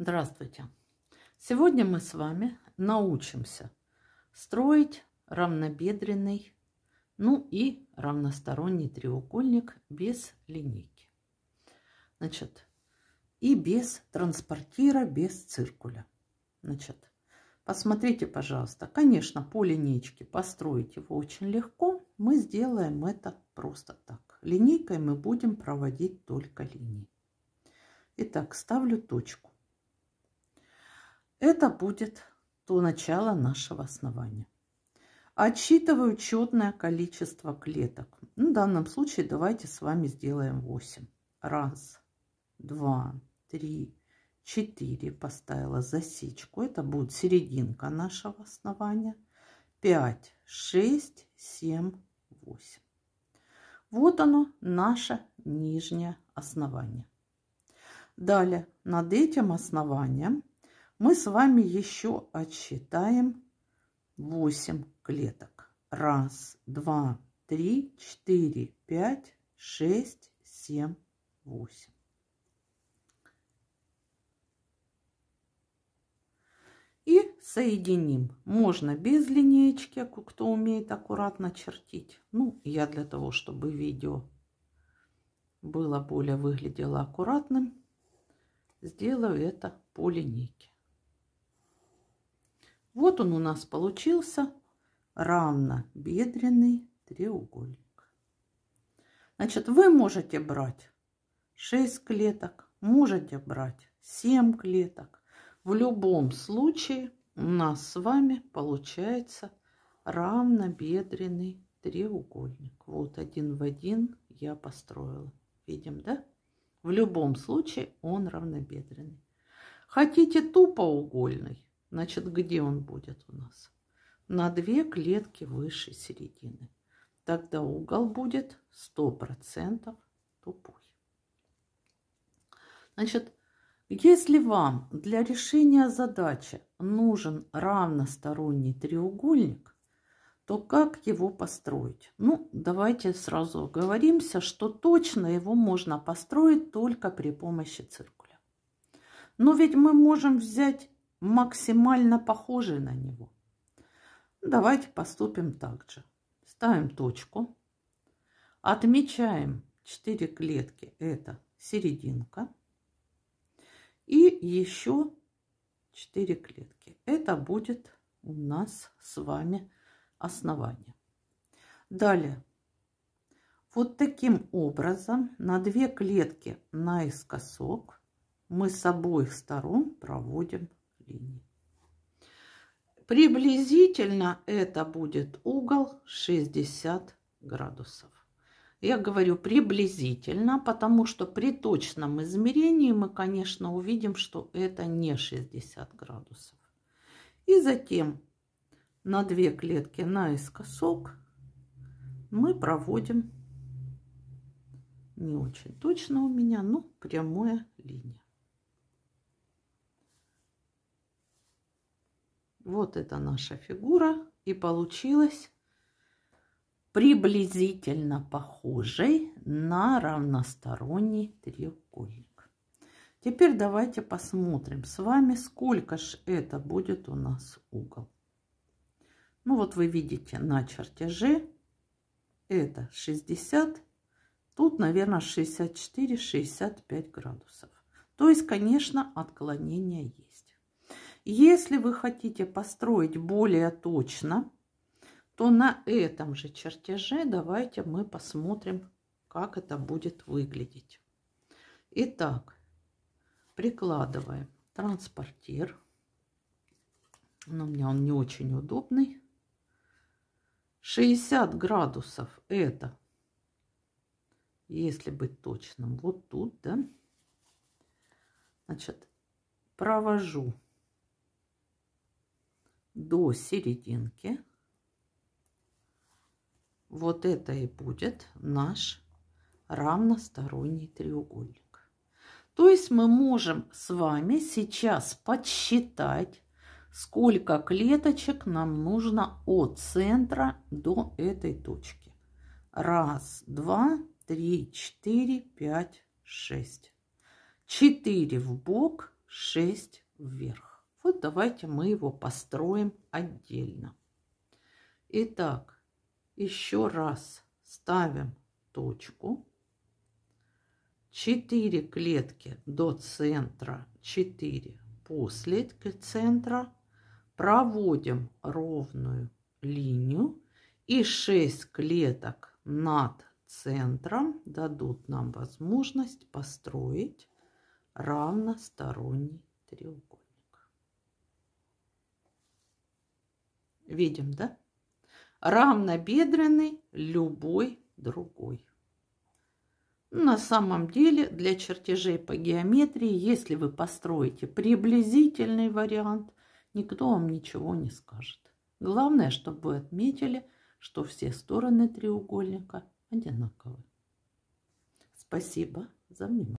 Здравствуйте! Сегодня мы с вами научимся строить равнобедренный, ну и равносторонний треугольник без линейки. Значит, и без транспортира, без циркуля. Значит, посмотрите, пожалуйста, конечно, по линейке построить его очень легко. Мы сделаем это просто так. Линейкой мы будем проводить только линии. Итак, ставлю точку. Это будет то начало нашего основания. Отсчитываю четное количество клеток. Ну, в данном случае давайте с вами сделаем 8. Раз, два, три, четыре. поставила засечку. Это будет серединка нашего основания. 5, 6, 7, 8. Вот оно, наше нижнее основание. Далее, над этим основанием мы с вами еще отсчитаем 8 клеток. Раз, два, три, четыре, пять, шесть, семь, восемь. И соединим. Можно без линеечки, кто умеет аккуратно чертить. Ну, я для того, чтобы видео было более выглядело аккуратным, сделаю это по линейке. Вот он у нас получился равнобедренный треугольник. Значит, вы можете брать 6 клеток, можете брать 7 клеток. В любом случае у нас с вами получается равнобедренный треугольник. Вот один в один я построила. Видим, да? В любом случае он равнобедренный. Хотите тупоугольный? Значит, где он будет у нас? На две клетки выше середины. Тогда угол будет 100% тупой. Значит, если вам для решения задачи нужен равносторонний треугольник, то как его построить? Ну, давайте сразу оговоримся, что точно его можно построить только при помощи циркуля. Но ведь мы можем взять максимально похожи на него. Давайте поступим так же. Ставим точку. Отмечаем 4 клетки. Это серединка. И еще 4 клетки. Это будет у нас с вами основание. Далее. Вот таким образом на две клетки наискосок мы с обоих сторон проводим направлении. Приблизительно это будет угол 60 градусов. Я говорю приблизительно, потому что при точном измерении мы, конечно, увидим, что это не 60 градусов. И затем на две клетки наискосок мы проводим не очень точно у меня, но прямая линия. Вот это наша фигура. И получилось приблизительно похожей на равносторонний треугольник. Теперь давайте посмотрим с вами, сколько же это будет у нас угол. Ну вот вы видите на чертеже это 60, тут, наверное, 64-65 градусов. То есть, конечно, отклонение есть. Если вы хотите построить более точно, то на этом же чертеже давайте мы посмотрим, как это будет выглядеть. Итак, прикладываем транспортир. Но у меня он не очень удобный. 60 градусов это, если быть точным, вот тут, да? Значит, провожу до серединки. Вот это и будет наш равносторонний треугольник. То есть мы можем с вами сейчас подсчитать, сколько клеточек нам нужно от центра до этой точки. Раз, два, три, четыре, пять, шесть. Четыре в бок, шесть вверх. Вот давайте мы его построим отдельно. Итак, еще раз ставим точку. 4 клетки до центра, 4 после центра. Проводим ровную линию и 6 клеток над центром дадут нам возможность построить равносторонний треугольник. Видим, да? Равнобедренный любой другой. Ну, на самом деле для чертежей по геометрии, если вы построите приблизительный вариант, никто вам ничего не скажет. Главное, чтобы вы отметили, что все стороны треугольника одинаковы. Спасибо за внимание.